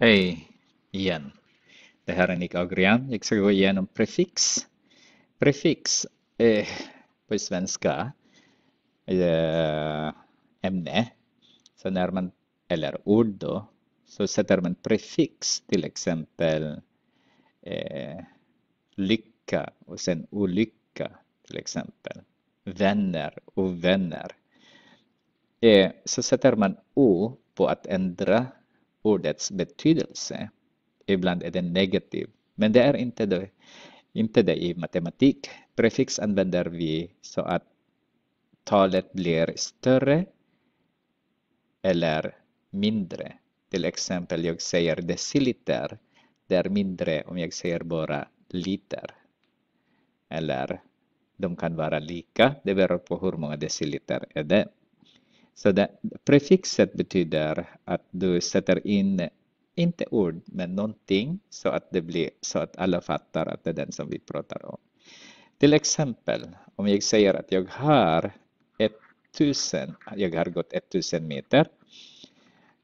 Hej igen. Det här är Nick Agrian. Jag ska gå igenom prefix. Prefix eh, på svenska eh, ämne. Så när man, eller ord då, så sätter man prefix till exempel eh, lycka och sen olycka till exempel. Vänner och vänner. Eh, så sätter man o på att ändra ordets betydelse. Ibland är den negativ, men det är inte det, inte det i matematik. Prefix använder vi så att talet blir större eller mindre. Till exempel, jag säger deciliter, det är mindre om jag säger bara liter. Eller de kan vara lika, det beror på hur många deciliter är det. Så det, prefixet betyder att du sätter in, inte ord, men någonting så att, det blir, så att alla fattar att det är den som vi pratar om. Till exempel, om jag säger att jag har 1000, jag har gått 1000 meter.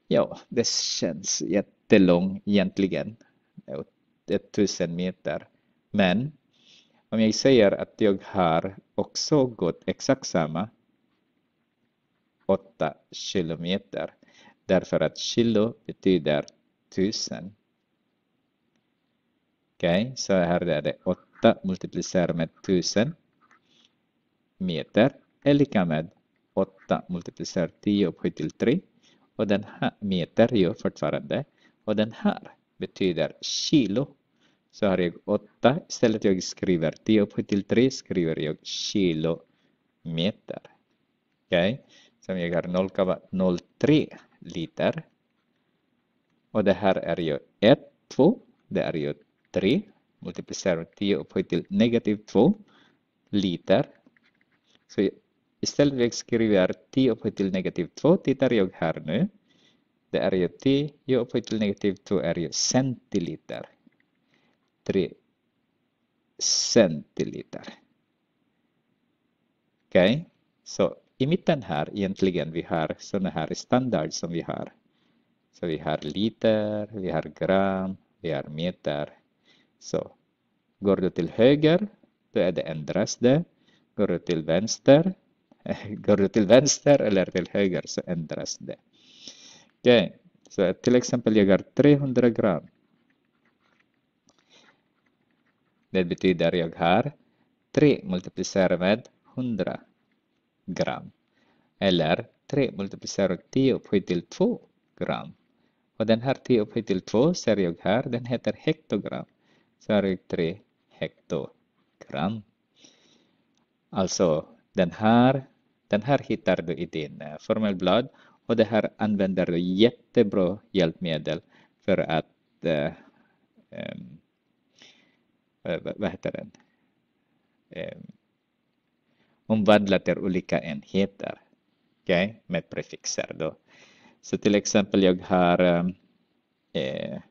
Ja, det känns jättelångt egentligen, 1000 meter. Men om jag säger att jag har också gått exakt samma 8 kilometer därför att kilo betyder tusen. Okej, okay, så här är det 8 multiplicerat med tusen meter är lika med 8 multiplicerat 10 upphöjt till 3 och den här meter gör fortfarande och den här betyder kilo så har jag 8 istället jag skriver 10 upphöjt till 3 skriver jag kilometer. Okej, okay? som ger 0,03 liter. Och det här är ju 1, 2, det är ju 3, multiplicerar med 10 upphöjt till negativ 2 liter. Så istället vi skriver 10 upphöjt till negativ 2 tittar jag här nu. Det är ju 10 upphöjt till negativ 2 är ju centiliter. 3 centiliter. Okej, okay. så i mitten här egentligen vi har sådana här standard som vi har. Så vi har liter, vi har gram, vi har meter. Så går du till höger, då är det ändras det. Går du till vänster, går du till vänster eller till höger så ändras det. Okej, okay. så till exempel jag har 300 gram. Det betyder jag har 3 multiplicerat med 100 gram. Eller 3 multiplicerat 10 upphöjt till 2 gram. Och den här 10 upphöjt till 2 ser jag här, den heter hektogram. Så har jag 3 hektogram. Alltså den här, den här hittar du i din eh, formelblad och det här använder du jättebra hjälpmedel för att eh, eh, vad heter den? Eh, omvandla till olika enheter. okay? med prefixer då. Så till exempel jag har ehm, eh,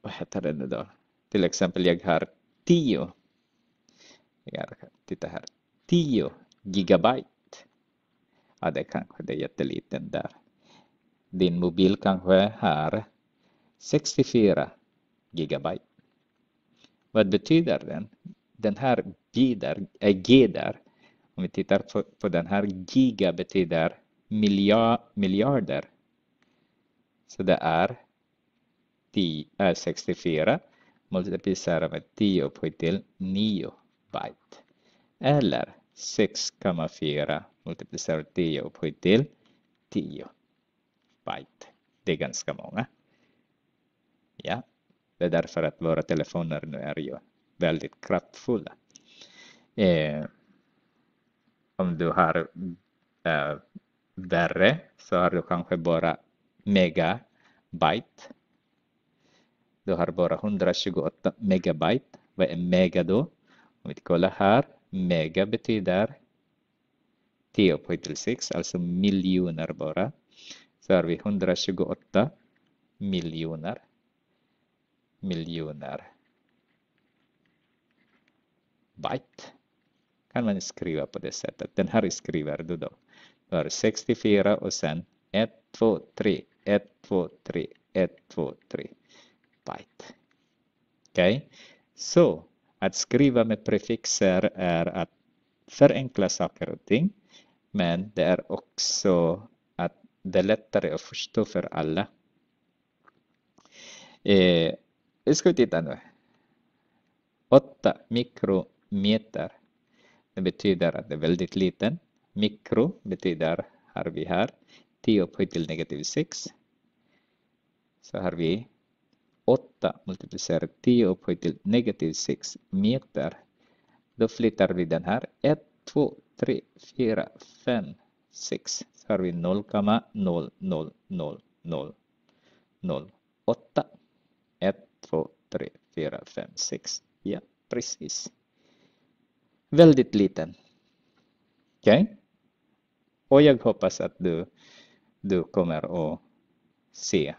vad heter den då? Till exempel jag har 10. titta här. 10 gigabyte. Ja, det kanske det är jätteliten där. Din mobil kanske har 64 gigabyte. Vad betyder den? Den här gider, är eh, gider. Om vi tittar på, på den här giga betyder miljard, miljarder. Så det är 10, äh, 64 multiplicerat med 10 upphöjt till 9 byte. Eller 6,4 multiplicerat med 10 upphöjt till 10 byte. Det är ganska många. Ja, det är därför att våra telefoner nu är ju väldigt kraftfulla. Eh, om du har eh, värre så har du kanske bara megabyte. Du har bara 128 megabyte. Vad är mega då? Om vi kollar här. Mega betyder 10 upphöjt till 6, alltså miljoner bara. Så har vi 128 miljoner miljoner byte. Kan man skriva på det sättet. Den här skriver du då. Du 64 och sen 1, 2, 3, 1, 2, 3, 1, 2, 3 byte. Okej, okay? så att skriva med prefixer är att förenkla saker och ting. Men det är också att det är lättare att förstå för alla. Eh, nu. 8 mikrometer. Det betyder att det är väldigt liten. Mikro betyder, har vi här, 10 upphöjt till negativ 6. Så har vi 8 multiplicerat 10 upphöjt till negativ 6 meter. Då flyttar vi den här 1, 2, 3, 4, 5, 6. Så har vi 0,000008 två, tre, fyra, fem, sex. Ja, precis. Väldigt liten. Okej? Okay? Och jag hoppas att du, du kommer att se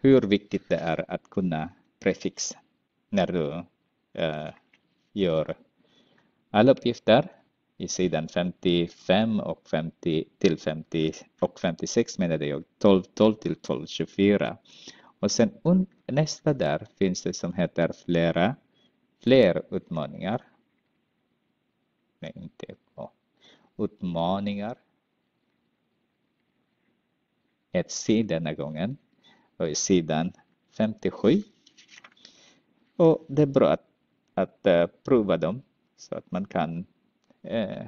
hur viktigt det är att kunna prefix när du äh, gör alla uppgifter i sidan 55 och 50 till 50 och 56 menade jag 12, 12 till 12, 24. Och sen Nästa där finns det som heter flera, fler utmaningar. Nej, inte på. Utmaningar. Ett C denna gången. Och i sidan 57. Och det är bra att, att eh, prova dem så att man kan uh,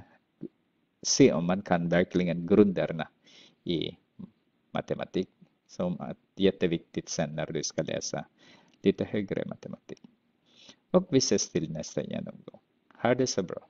se om man kan verkligen grunderna i matematik som är jätteviktigt sen när du ska läsa lite högre matematik. Och vi ses till nästa genomgång. Ha det så bra!